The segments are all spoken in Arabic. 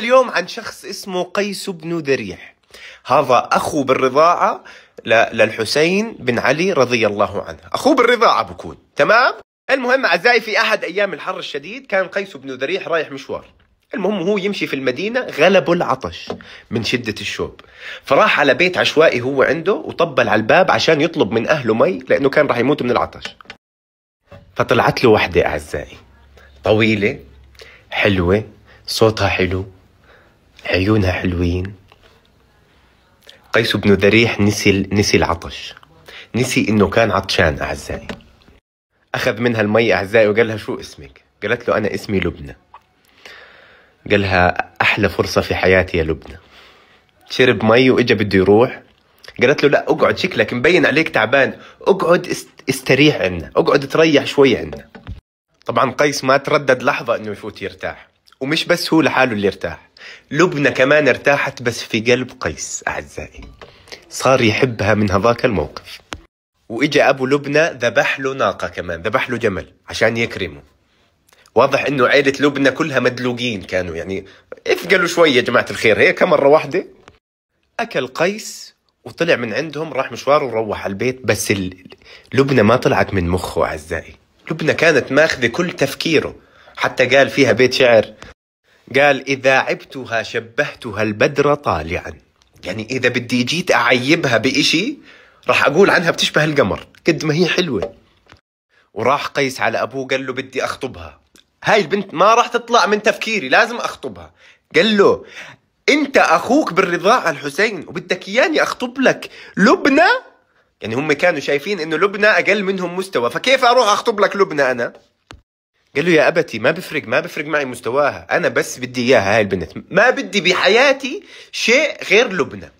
اليوم عن شخص اسمه قيس بن ذريح هذا أخو بالرضاعة للحسين بن علي رضي الله عنه أخوه بالرضاعة بكون تمام؟ المهم أعزائي في أحد أيام الحر الشديد كان قيس بن ذريح رايح مشوار المهم هو يمشي في المدينة غلبه العطش من شدة الشوب فراح على بيت عشوائي هو عنده وطبل على الباب عشان يطلب من أهله مي لأنه كان راح يموت من العطش فطلعت له وحدة أعزائي طويلة حلوة صوتها حلو عيونها حلوين قيس بن ذريح نسي نسي العطش نسي انه كان عطشان اعزائي اخذ منها المي اعزائي وقال لها شو اسمك قالت له انا اسمي لبنى قال لها احلى فرصه في حياتي يا لبنى شرب مي واجا بده يروح قالت له لا اقعد شكلك مبين عليك تعبان اقعد استريح عنا اقعد تريح شوي عنا طبعا قيس ما تردد لحظه انه يفوت يرتاح ومش بس هو لحاله اللي ارتاح لبنى كمان ارتاحت بس في قلب قيس أعزائي صار يحبها من هذاك الموقف وإجا أبو لبنى ذبح له ناقة كمان ذبح له جمل عشان يكرمه واضح إنه عيلة لبنى كلها مدلوقين كانوا يعني اثقلوا شوي يا جماعة الخير هيك مرة واحدة أكل قيس وطلع من عندهم راح مشواره وروح على البيت بس لبنى ما طلعت من مخه أعزائي لبنى كانت ماخذة كل تفكيره حتى قال فيها بيت شعر قال إذا عبتها شبهتها البدر طالعا يعني إذا بدي جيت أعيبها بإشي راح أقول عنها بتشبه القمر قد ما هي حلوة وراح قيس على أبوه قال له بدي أخطبها هاي البنت ما راح تطلع من تفكيري لازم أخطبها قال له أنت أخوك بالرضاعة الحسين وبدك إياني أخطب لك لبنى يعني هم كانوا شايفين انه لبنى اقل منهم مستوى فكيف اروح اخطب لك لبنى انا قال له يا ابتي ما بفرق ما بفرق معي مستواها انا بس بدي اياها هاي البنت ما بدي بحياتي شيء غير لبنى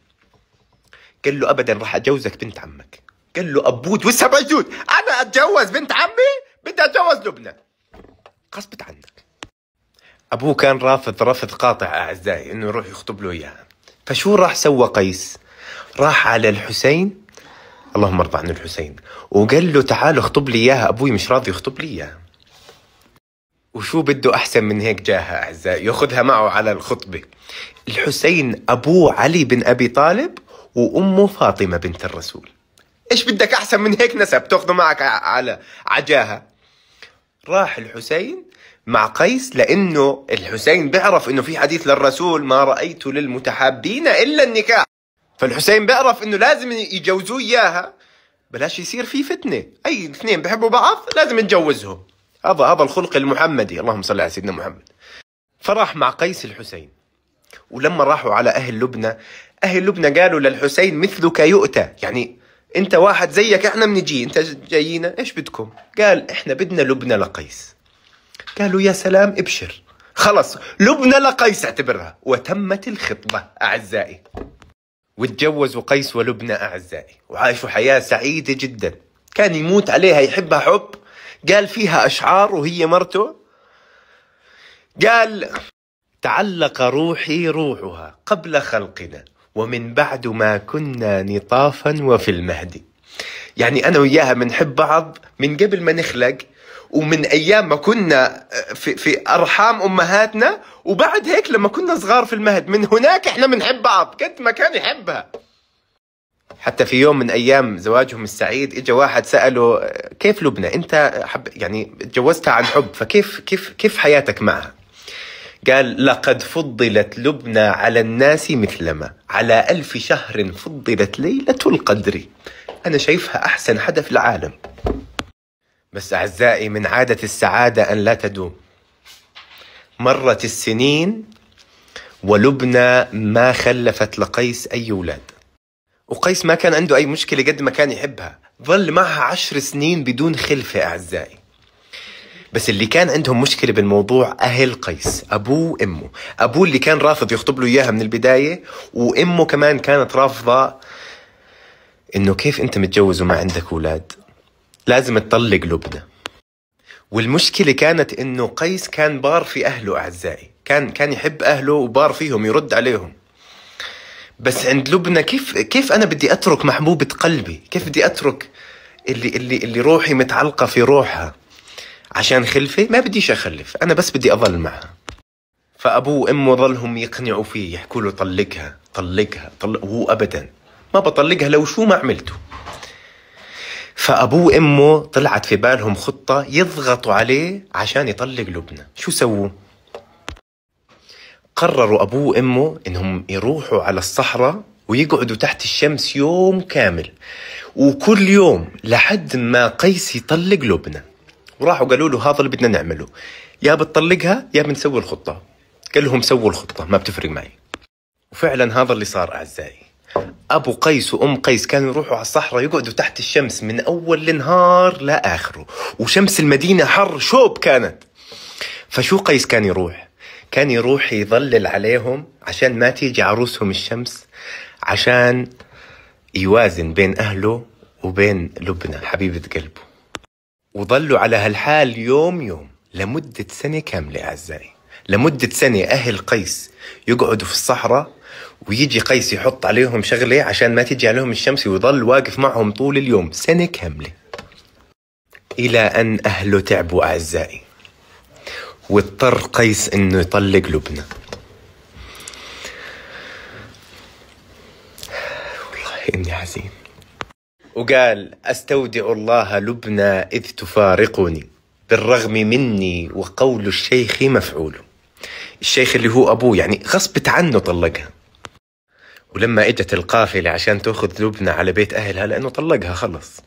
قال له ابدا راح اجوزك بنت عمك قال له ابوت وسه بجوز انا اتجوز بنت عمي بدي اتجوز لبنى غصبت عنك ابوه كان رافض رفض قاطع اعزائي انه يروح يخطب له اياها فشو راح سوى قيس راح على الحسين اللهم ارضى عن الحسين وقال له تعال اخطب لي اياها ابوي مش راضي يخطب لي اياها وشو بده أحسن من هيك جاهة أعزائي يأخذها معه على الخطبة الحسين أبوه علي بن أبي طالب وأمه فاطمة بنت الرسول إيش بدك أحسن من هيك نسب تأخذه معك على عجاهة راح الحسين مع قيس لأنه الحسين بيعرف إنه في حديث للرسول ما رأيت للمتحابين إلا النكاح فالحسين بيعرف إنه لازم يجوزوه إياها بلاش يصير في فتنة أي اثنين بحبوا بعض لازم نجوزهم هذا هذا الخلق المحمدي اللهم صل على سيدنا محمد فراح مع قيس الحسين ولما راحوا على اهل لبنى اهل لبنى قالوا للحسين مثلك يؤتى يعني انت واحد زيك احنا بنجي انت جايينا ايش بدكم قال احنا بدنا لبنى لقيس قالوا يا سلام ابشر خلص لبنى لقيس اعتبرها وتمت الخطبة أعزائي وتجوزوا قيس ولبنى أعزائي وعاشوا حياة سعيدة جدا كان يموت عليها يحبها حب قال فيها أشعار وهي مرته قال تعلق روحي روحها قبل خلقنا ومن بعد ما كنا نطافا وفي المهد يعني أنا وياها بنحب بعض من قبل ما نخلق ومن ايام ما كنا آه، في, في ارحام امهاتنا وبعد هيك لما كنا صغار في المهد من هناك احنا بنحب بعض قد ما كان يحبها حتى في يوم من ايام زواجهم السعيد اجى واحد ساله كيف لبنى انت حب يعني تجوزتها عن حب فكيف كيف كيف حياتك معها قال لقد فضلت لبنى على الناس مثلما على ألف شهر فضلت ليلة القدر أنا شايفها أحسن حدا في العالم بس أعزائي من عادة السعادة أن لا تدوم مرت السنين ولبنى ما خلفت لقيس أي أولاد وقيس ما كان عنده أي مشكلة قد ما كان يحبها ظل معها عشر سنين بدون خلفة أعزائي بس اللي كان عندهم مشكلة بالموضوع أهل قيس أبوه وأمه أبوه اللي كان رافض يخطب له إياها من البداية وأمه كمان كانت رافضة إنه كيف أنت متجوز وما عندك أولاد لازم تطلق لبنى والمشكلة كانت إنه قيس كان بار في أهله أعزائي كان كان يحب أهله وبار فيهم يرد عليهم بس عند لبنى كيف كيف انا بدي اترك محبوبه قلبي كيف بدي اترك اللي اللي اللي روحي متعلقه في روحها عشان خلفه ما بديش اخلف انا بس بدي اضل معها فابوه وامه ظلهم يقنعوا فيه يحكوا له طلقها طلقها طلق وهو ابدا ما بطلقها لو شو ما عملته فابوه وامه طلعت في بالهم خطه يضغطوا عليه عشان يطلق لبنى شو سووا قرروا أبوه وأمه إنهم يروحوا على الصحراء ويقعدوا تحت الشمس يوم كامل وكل يوم لحد ما قيس يطلق لبنى وراحوا قالوا له هذا اللي بدنا نعمله يا بتطلقها يا بنسوي الخطة قال لهم سووا الخطة ما بتفرق معي وفعلا هذا اللي صار أعزائي أبو قيس وأم قيس كانوا يروحوا على الصحراء يقعدوا تحت الشمس من أول النهار لآخره وشمس المدينة حر شوب كانت فشو قيس كان يروح كان يروح يظلل عليهم عشان ما تيجي عروسهم الشمس عشان يوازن بين أهله وبين لبنى حبيبة قلبه وظلوا على هالحال يوم يوم لمدة سنة كاملة أعزائي لمدة سنة أهل قيس يقعدوا في الصحراء ويجي قيس يحط عليهم شغلة عشان ما تيجي عليهم الشمس ويظل واقف معهم طول اليوم سنة كاملة إلى أن أهله تعبوا أعزائي واضطر قيس انه يطلق لبنى والله اني حزين وقال استودع الله لبنى اذ تفارقني بالرغم مني وقول الشيخ مفعول الشيخ اللي هو ابوه يعني غصبت عنه طلقها ولما اجت القافله عشان تاخذ لبنى على بيت اهلها لانه طلقها خلص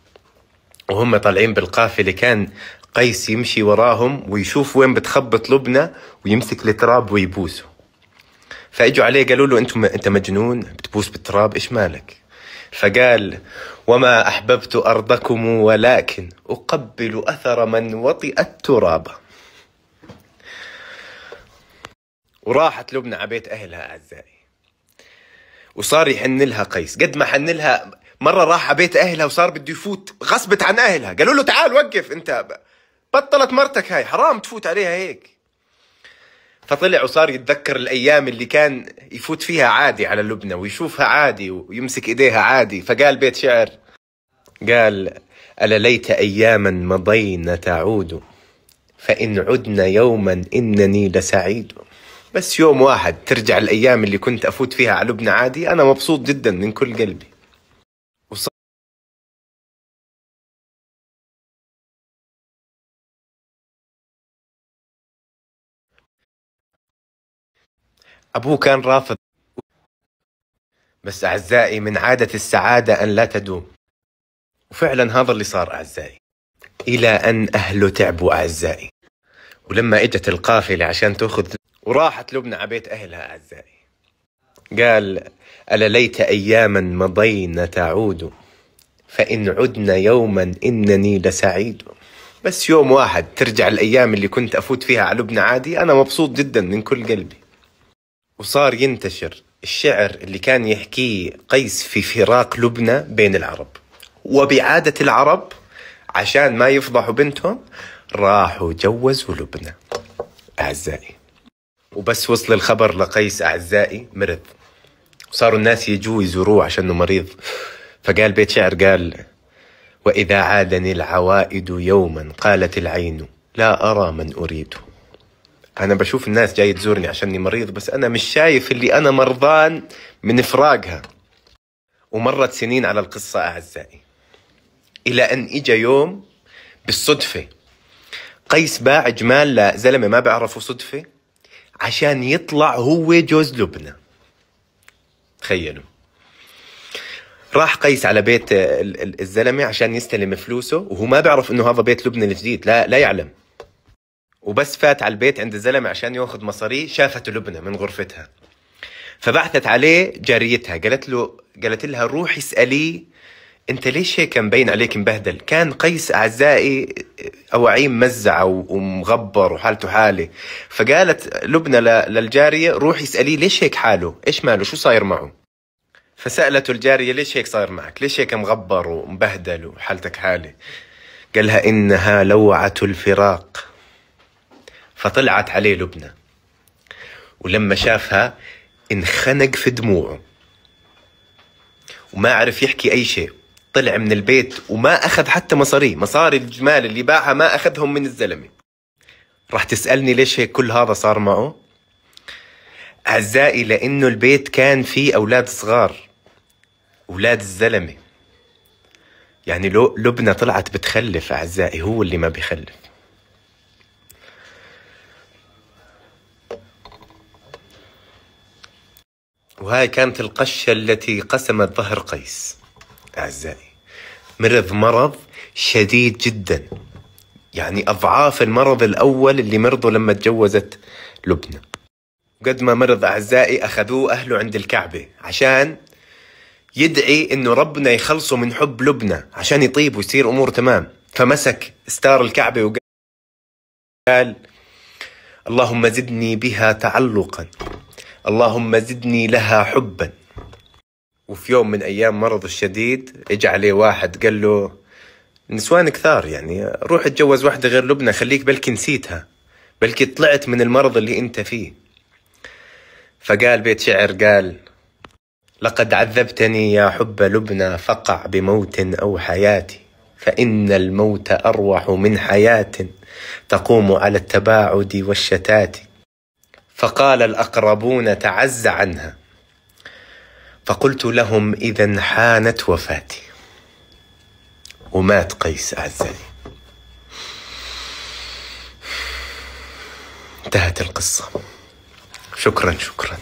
وهم طالعين بالقافله كان قيس يمشي وراهم ويشوف وين بتخبط لبنى ويمسك التراب ويبوسه فاجوا عليه قالوا له انتم انت مجنون بتبوس بالتراب ايش مالك فقال وما احببت ارضكم ولكن اقبل اثر من وطئ التراب وراحت لبنى على بيت اهلها اعزائي وصار يحن لها قيس قد ما حن لها مره راح على بيت اهلها وصار بده يفوت غصبت عن اهلها قالوا له تعال وقف انت بطلت مرتك هاي حرام تفوت عليها هيك فطلع وصار يتذكر الايام اللي كان يفوت فيها عادي على لبنى ويشوفها عادي ويمسك ايديها عادي فقال بيت شعر قال الا ليت اياما مضينا تعود فان عدنا يوما انني لسعيد بس يوم واحد ترجع الايام اللي كنت افوت فيها على لبنى عادي انا مبسوط جدا من كل قلبي أبوه كان رافض بس أعزائي من عادة السعادة أن لا تدوم وفعلا هذا اللي صار أعزائي إلى أن أهله تعبوا أعزائي ولما إجت القافلة عشان تأخذ وراحت لبنى على بيت أهلها أعزائي قال ألا ليت أياما مضينا تعود فإن عدنا يوما إنني لسعيد بس يوم واحد ترجع الأيام اللي كنت أفوت فيها على لبنى عادي أنا مبسوط جدا من كل قلبي وصار ينتشر الشعر اللي كان يحكيه قيس في فراق لبنى بين العرب وبعادة العرب عشان ما يفضحوا بنتهم راحوا جوزوا لبنى أعزائي وبس وصل الخبر لقيس أعزائي مرض وصاروا الناس يجوا يزوروه عشانه مريض فقال بيت شعر قال وإذا عادني العوائد يوما قالت العين لا أرى من أريد انا بشوف الناس جاي تزورني عشاني مريض بس انا مش شايف اللي انا مرضان من فراقها ومرت سنين على القصة أعزائي إلى أن إجا يوم بالصدفة قيس باع جمال لزلمة ما بعرفه صدفة عشان يطلع هو جوز لبنى تخيلوا راح قيس على بيت الزلمة عشان يستلم فلوسه وهو ما بيعرف انه هذا بيت لبنى الجديد لا لا يعلم وبس فات على البيت عند الزلمة عشان ياخذ مصاريه شافته لبنى من غرفتها فبعثت عليه جاريتها قالت له قالت لها روحي اسأليه انت ليش هيك مبين عليك مبهدل كان قيس اعزائي اواعيه مزع ومغبر وحالته حاله فقالت لبنى للجاريه روحي اساليه ليش هيك حاله ايش ماله شو صاير معه فسالته الجاريه ليش هيك صاير معك ليش هيك مغبر ومبهدل وحالتك حاله قال لها انها لوعه الفراق فطلعت عليه لبنى ولما شافها انخنق في دموعه وما عرف يحكي أي شيء طلع من البيت وما أخذ حتى مصاري مصاري الجمال اللي باعها ما أخذهم من الزلمة راح تسألني ليش هيك كل هذا صار معه أعزائي لأنه البيت كان فيه أولاد صغار أولاد الزلمة يعني لو لبنى طلعت بتخلف أعزائي هو اللي ما بيخلف وهاي كانت القشة التي قسمت ظهر قيس أعزائي مرض مرض شديد جدا يعني أضعاف المرض الأول اللي مرضه لما تجوزت لبنى قد ما مرض أعزائي أخذوه أهله عند الكعبة عشان يدعي انه ربنا يخلصه من حب لبنى عشان يطيب ويصير امور تمام فمسك استار الكعبه وقال اللهم زدني بها تعلقا اللهم زدني لها حبا وفي يوم من ايام مرض الشديد اجى عليه واحد قال له نسوان كثار يعني روح اتجوز واحدة غير لبنى خليك بلكي نسيتها بلكي طلعت من المرض اللي انت فيه فقال بيت شعر قال لقد عذبتني يا حب لبنى فقع بموت أو حياة فإن الموت أروح من حياة تقوم على التباعد والشتات فقال الأقربون تعز عنها فقلت لهم إذا حانت وفاتي ومات قيس أعزني انتهت القصة شكرا شكرا